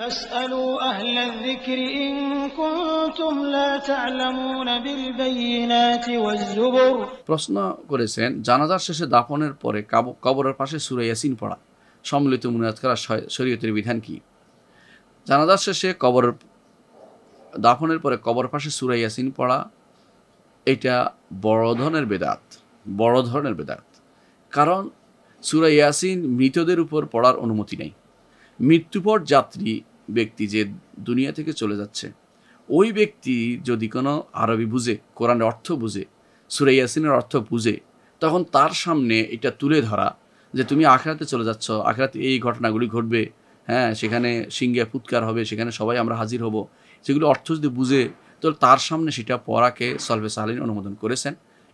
প্রশ্ন করেছেন জানাজার শেষে দাফনের পরে কবরের পাশে সুরে ইয়াসিন পড়া সম্মিলিত মুনাজাত করা শরীয়তের বিধান কি জানাজার শেষে কবরের দাফনের পরে কবর পাশে সুরে ইয়াসিন পড়া এটা বড় ধরনের বেদাত বড় ধরনের বেদাত কারণ সুরাইয়াসিন ইয়াসিন মৃতদের উপর পড়ার অনুমতি নেই মৃত্যুপর যাত্রী ব্যক্তি যে দুনিয়া থেকে চলে যাচ্ছে ওই ব্যক্তি যদি কোনো আরবি বুঝে কোরআনের অর্থ বুঝে সুরাইয়াসিনের অর্থ বুঝে তখন তার সামনে এটা তুলে ধরা যে তুমি আখড়াতে চলে যাচ্ছ আখড়াতে এই ঘটনাগুলি ঘটবে হ্যাঁ সেখানে সিংহে ফুৎকার হবে সেখানে সবাই আমরা হাজির হব সেগুলি অর্থ যদি বুঝে তো তার সামনে সেটা পড়াকে সলভে সাহালিন অনুমোদন করেছেন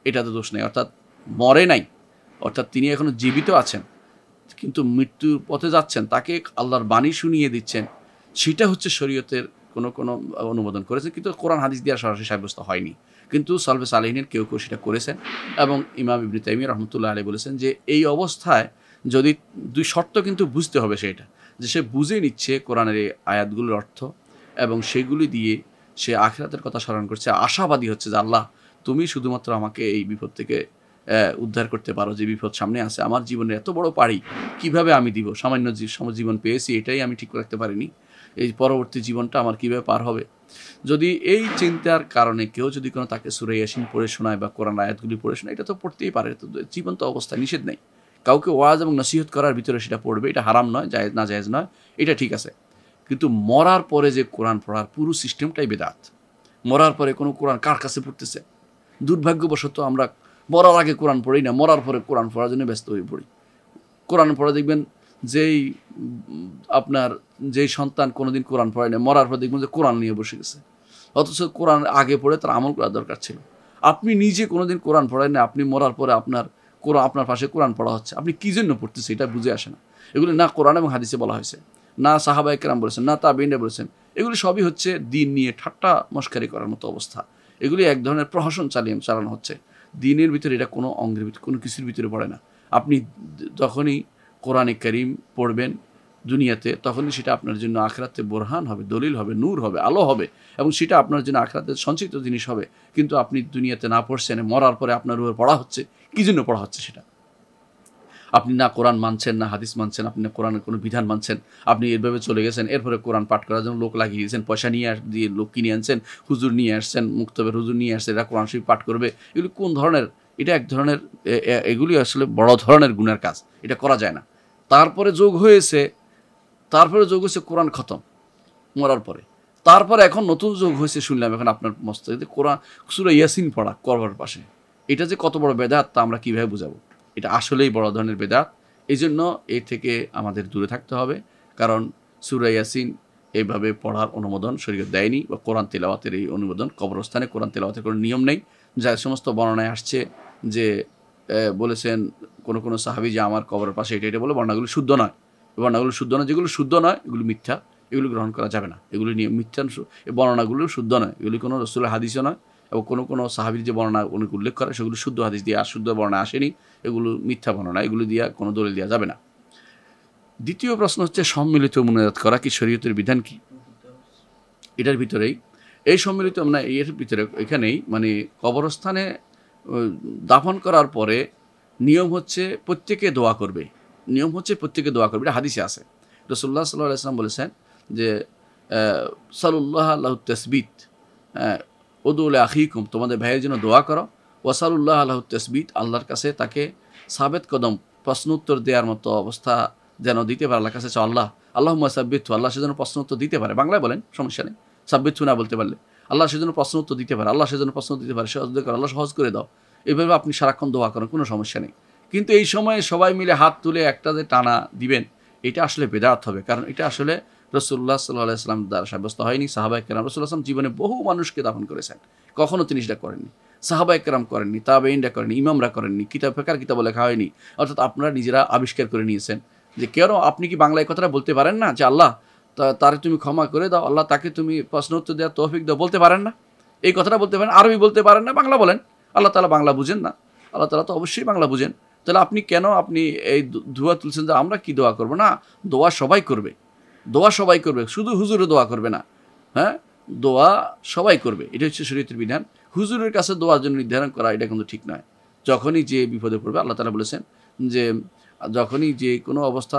এটাতে দোষ নেই অর্থাৎ মরে নাই অর্থাৎ তিনি এখনও জীবিত আছেন কিন্তু মৃত্যুর পথে যাচ্ছেন তাকে আল্লাহর বাণী শুনিয়ে দিচ্ছেন সেটা হচ্ছে শরীয়তের কোনো কোনো অনুমোদন করেছে কিন্তু কোরআন হাদিস দিয়ে সরাসরি সাব্যস্ত হয়নি কিন্তু সালভে সালেহিনের কেউ কেউ সেটা করেছেন এবং ইমাম ইবনি তাইমি রহমতুল্লাহ আলী বলেছেন যে এই অবস্থায় যদি দুই শর্ত কিন্তু বুঝতে হবে সেটা যে সে বুঝে নিচ্ছে কোরআনের এই আয়াতগুলোর অর্থ এবং সেগুলি দিয়ে সে আখেরাতের কথা স্মরণ করছে আশাবাদী হচ্ছে যে আল্লাহ তুমি শুধুমাত্র আমাকে এই বিপদ থেকে উদ্ধার করতে পারো যে বিপদ সামনে আছে আমার জীবনে এত বড় পাড়ি কিভাবে আমি দিব সামান্য জীবন পেয়েছি এটাই আমি ঠিক রাখতে পারিনি এই পরবর্তী জীবনটা আমার কীভাবে পার হবে যদি এই চিন্তার কারণে কেউ যদি কোনো তাকে সুরে ইয়াসিন পড়ে শোনায় বা কোরআন আয়াতগুলি পড়ে শোনায় এটা তো পড়তেই পারে তো জীবন্ত অবস্থায় নিষেধ নেই কাউকে ওয়াজ এবং নসিহত করার ভিতরে সেটা পড়বে এটা হারাম নয় জায়েজ না জায়েজ নয় এটা ঠিক আছে কিন্তু মরার পরে যে কোরআন পড়ার পুরো সিস্টেমটাই বেদাত মরার পরে কোনো কোরআন কার কাছে পড়তেছে দুর্ভাগ্যবশত আমরা মরার আগে কোরআন পড়ি না মরার পরে কোরআন পড়ার জন্য ব্যস্ত হয়ে পড়ি কোরআন পড়া দেখবেন যেই আপনার যেই সন্তান কোনোদিন কোরআন পড়ে মরার পর দেখবেন যে কোরআন নিয়ে বসে গেছে অথচ কোরআন আগে পড়ে তার আমল করা দরকার ছিল আপনি নিজে কোনোদিন কোরআন পড়েন না আপনি মরার পরে আপনার কোরআন আপনার পাশে কোরআন পড়া হচ্ছে আপনি কী জন্য পড়তেছে এটা বুঝে আসে না এগুলি না কোরআন এবং হাদিসে বলা হয়েছে না সাহাবাই কেরাম বলেছেন না তা তাবিনে বলেছেন এগুলি সবই হচ্ছে দিন নিয়ে ঠাট্টা মস্কারি করার মতো অবস্থা এগুলি এক ধরনের প্রহসন চালিয়ে চালানো হচ্ছে দিনের ভিতরে এটা কোনো অঙ্গের ভিতরে কোনো কিছুর ভিতরে পড়ে না আপনি যখনই কোরআনে করিম পড়বেন দুনিয়াতে তখনই সেটা আপনার জন্য আখরাতে বোরহান হবে দলিল হবে নূর হবে আলো হবে এবং সেটা আপনার জন্য আখরাতে সঞ্চিত জিনিস হবে কিন্তু আপনি দুনিয়াতে না পড়ছেন মরার পরে আপনার উপর পড়া হচ্ছে কী জন্য পড়া হচ্ছে সেটা আপনি না কোরআন মানছেন না হাদিস মানছেন আপনি না কোরআনের কোনো বিধান মানছেন আপনি এরভাবে চলে গেছেন এরপরে কোরআন পাঠ করার জন্য লোক লাগিয়ে দিয়েছেন পয়সা নিয়ে আস দিয়ে লোক কিনে আনছেন হুজুর নিয়ে আসছেন মুক্তবের হুজুর নিয়ে আসছেন এরা কোরআন শরীফ পাঠ করবে এগুলি কোন ধরনের এটা এক ধরনের এগুলি আসলে বড় ধরনের গুণের কাজ এটা করা যায় না তারপরে যোগ হয়েছে তারপরে যোগ হয়েছে কোরআন খতম মরার পরে তারপরে এখন নতুন যোগ হয়েছে শুনলাম এখন আপনার মস্ত কোরআন সুরা ইয়াসিন পড়া করবার পাশে এটা যে কত বড় বেদাত তা আমরা কীভাবে বোঝাবো এটা আসলেই বড় ধরনের বেদাত এই জন্য এ থেকে আমাদের দূরে থাকতে হবে কারণ সুরা ইয়াসিন এইভাবে পড়ার অনুমোদন শরীরে দেয়নি বা কোরআন তেলাওয়াতের এই অনুমোদন কবরস্থানে কোরআন তেলাওয়াতের কোনো নিয়ম নেই যা সমস্ত বর্ণনায় আসছে যে বলেছেন কোনো কোনো সাহাবি যে আমার কবরের পাশে এটা এটা বলে বর্ণাগুলি শুদ্ধ নয় বর্ণাগুলো শুদ্ধ নয় যেগুলো শুদ্ধ নয় এগুলো মিথ্যা এগুলো গ্রহণ করা যাবে না এগুলি নিয়ে মিথ্যা বর্ণনাগুলো শুদ্ধ নয় এগুলি কোনো রসুলের হাদিসও নয় এবং কোনো কোনো সাহাবির যে বর্ণনা অনেক উল্লেখ করে সেগুলো শুদ্ধ হাদিস দিয়ে আর শুদ্ধ বর্ণনা আসেনি এগুলো মিথ্যা বর্ণনা এগুলো দিয়ে কোনো দলিল দেওয়া যাবে না দ্বিতীয় প্রশ্ন হচ্ছে সম্মিলিত মুনাজাত করা কি শরীয়তের বিধান কি এটার ভিতরেই এই সম্মিলিত মানে এর ভিতরে এখানেই মানে কবরস্থানে দাফন করার পরে নিয়ম হচ্ছে প্রত্যেকে দোয়া করবে নিয়ম হচ্ছে প্রত্যেকে দোয়া করবে এটা হাদিসে আছে রসুল্লাহ সাল্লাহ ইসলাম বলেছেন যে সালুল্লাহ আল্লাহ তসবিত ওদুল হ্যাঁ, আহিকুম তোমাদের ভাইয়ের জন্য দোয়া করো ওয়াসালুল্লাহ আল্লাহ তসবিত আল্লাহর কাছে তাকে সাবেত কদম প্রশ্ন উত্তর দেওয়ার মতো অবস্থা যেন দিতে পারে আল্লাহর কাছে আল্লাহ আল্লাহ সাব্বিত আল্লাহ সেজন্য প্রশ্ন উত্তর দিতে পারে বাংলায় বলেন সমস্যা নেই সাব্বিত না বলতে পারলে আল্লাহ সেজন্য প্রশ্ন উত্তর দিতে পারে আল্লাহ সেজন্য প্রশ্ন দিতে পারে সহজ করে আল্লাহ সহজ করে দাও এভাবে আপনি সারাক্ষণ দোয়া করেন কোনো সমস্যা নেই কিন্তু এই সময়ে সবাই মিলে হাত তুলে একটা যে টানা দিবেন এটা আসলে বেদাত হবে কারণ এটা আসলে রসুল্লাহ সাল্লাহ আসলাম দ্বারা সাব্যস্ত হয়নি সাহাবা একরাম রসুল্লাহ আসলাম জীবনে বহু মানুষকে দাফন করেছেন কখনও তিনি সেটা করেননি সাহাবা একরাম করেননি তাবেইনরা করেননি ইমামরা করেননি কিতাব ফেকার কিতাব লেখা হয়নি অর্থাৎ আপনারা নিজেরা আবিষ্কার করে নিয়েছেন যে কেন আপনি কি বাংলায় কথাটা বলতে পারেন না যে আল্লাহ তারে তুমি ক্ষমা করে দাও আল্লাহ তাকে তুমি প্রশ্ন উত্তর দেওয়া তৌফিক দাও বলতে পারেন না এই কথাটা বলতে পারেন আরবি বলতে পারেন না বাংলা বলেন আল্লাহ তালা বাংলা বুঝেন না আল্লাহ তালা তো অবশ্যই বাংলা বুঝেন তাহলে আপনি কেন আপনি এই দোয়া তুলছেন যে আমরা কি দোয়া করব না দোয়া সবাই করবে দোয়া সবাই করবে শুধু হুজুরে দোয়া করবে না হ্যাঁ দোয়া সবাই করবে এটা হচ্ছে শরীরের বিধান হুজুরের কাছে দোয়ার জন্য নির্ধারণ করা এটা কিন্তু ঠিক নয় যখনই যে বিপদে পড়বে আল্লাহ তালা বলেছেন যে যখনই যে কোনো অবস্থা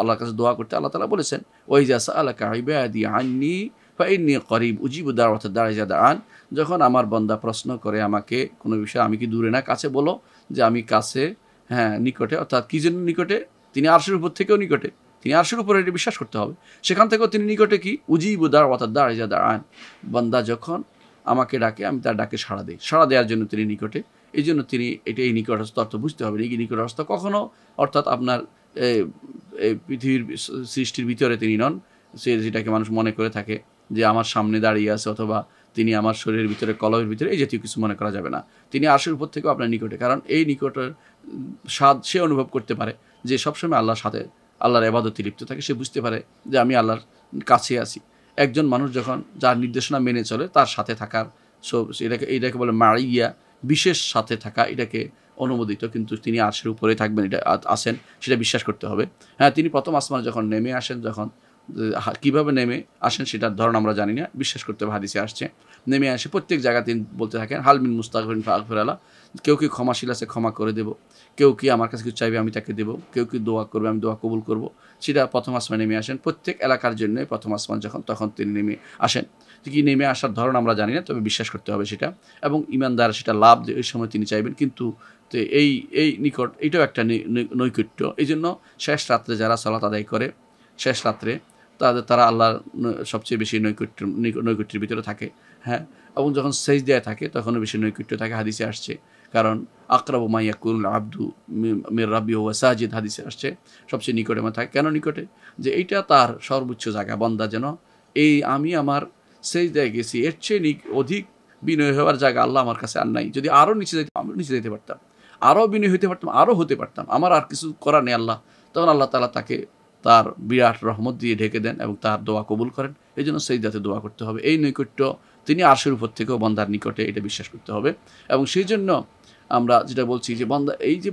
আল্লাহর কাছে দোয়া করতে আল্লাহ তালা বলেছেন ওই যা আল্লাহ কাহিবে আদি আননি বা ইন্নি করিব উজিব দার অর্থাৎ দাঁড়িয়ে দাঁড়ান যখন আমার বন্দা প্রশ্ন করে আমাকে কোনো বিষয়ে আমি কি দূরে না কাছে বলো যে আমি কাছে হ্যাঁ নিকটে অর্থাৎ কী জন্য নিকটে তিনি আরশের উপর থেকেও নিকটে তিনি আরশের উপরে এটা বিশ্বাস করতে হবে সেখান থেকেও তিনি নিকটে কি উজিব দার অর্থাৎ দাঁড় যা দাঁড়ান বন্দা যখন আমাকে ডাকে আমি তার ডাকে সাড়া দিই সাড়া দেওয়ার জন্য তিনি নিকটে এই জন্য তিনি এটা এই নিকটস্থ অর্থ বুঝতে হবে এই নিকটস্থ কখনও অর্থাৎ আপনার পৃথিবীর সৃষ্টির ভিতরে তিনি নন সে যেটাকে মানুষ মনে করে থাকে যে আমার সামনে দাঁড়িয়ে আছে অথবা তিনি আমার শরীরের ভিতরে কলমের ভিতরে এই জাতীয় কিছু মনে করা যাবে না তিনি আরশের উপর থেকেও আপনার নিকটে কারণ এই নিকটের স্বাদ সে অনুভব করতে পারে যে সবসময় আল্লাহর সাথে আল্লাহর এবাদতে লিপ্ত থাকে সে বুঝতে পারে যে আমি আল্লাহর কাছে আছি একজন মানুষ যখন যার নির্দেশনা মেনে চলে তার সাথে থাকার সব এটাকে এটাকে বলে মারাইয়া বিশেষ সাথে থাকা এটাকে অনুমোদিত কিন্তু তিনি আরশের উপরে থাকবেন এটা আসেন সেটা বিশ্বাস করতে হবে হ্যাঁ তিনি প্রথম আসমানে যখন নেমে আসেন যখন কিভাবে নেমে আসেন সেটার ধরন আমরা জানি না বিশ্বাস করতে হবে হাদিসে আসছে নেমে আসে প্রত্যেক জায়গা তিনি বলতে থাকেন হালমিন মুস্তাকবিন ফাকফেরালা কেউ কি ক্ষমাশীল আছে ক্ষমা করে দেব কেউ কি আমার কাছে কিছু চাইবে আমি তাকে দেবো কেউ কি দোয়া করবে আমি দোয়া কবুল করব সেটা প্রথম আসমান নেমে আসেন প্রত্যেক এলাকার জন্য প্রথম আসমান যখন তখন তিনি নেমে আসেন কি নেমে আসার ধরন আমরা জানি না তবে বিশ্বাস করতে হবে সেটা এবং ইমানদার সেটা লাভ ওই সময় তিনি চাইবেন কিন্তু তো এই এই নিকট এটাও একটা নৈকট্য এই জন্য শেষ রাত্রে যারা সলাত আদায় করে শেষ রাত্রে তাদের তারা আল্লাহর সবচেয়ে বেশি নৈকট্য নৈকট্যের ভিতরে থাকে হ্যাঁ এবং যখন সেজ দেয়া থাকে তখনও বেশি নৈকট্য থাকে হাদিসে আসছে কারণ আকরাব মাইয়াকুল আব্দু মির রাবি ও সাজিদ হাদিসে আসছে সবচেয়ে নিকটে আমার থাকে কেন নিকটে যে এইটা তার সর্বোচ্চ জায়গা বন্দা যেন এই আমি আমার সেচ দেয় গেছি এর চেয়ে অধিক বিনয় হওয়ার জায়গা আল্লাহ আমার কাছে আর নাই যদি আরও নিচে যেতে আমি নিচে যেতে পারতাম আরও বিনয় হতে পারতাম আরও হতে পারতাম আমার আর কিছু করার নেই আল্লাহ তখন আল্লাহ তালা তাকে তার বিরাট রহমত দিয়ে ঢেকে দেন এবং তার দোয়া কবুল করেন এই জন্য সেই জাতে দোয়া করতে হবে এই নৈকট্য তিনি আরশের উপর থেকেও বন্দার নিকটে এটা বিশ্বাস করতে হবে এবং সেই জন্য আমরা যেটা বলছি যে বন্দা এই যে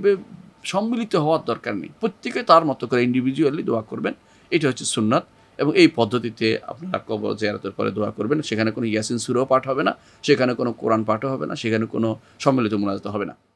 সম্মিলিত হওয়ার দরকার নেই প্রত্যেকে তার মতো করে ইন্ডিভিজুয়ালি দোয়া করবেন এটা হচ্ছে সুন্নাত এবং এই পদ্ধতিতে আপনারা কবর জেয়ারতের পরে দোয়া করবেন সেখানে কোনো ইয়াসিন সুরও পাঠ হবে না সেখানে কোনো কোরআন পাঠও হবে না সেখানে কোনো সম্মিলিত মোনাজাত হবে না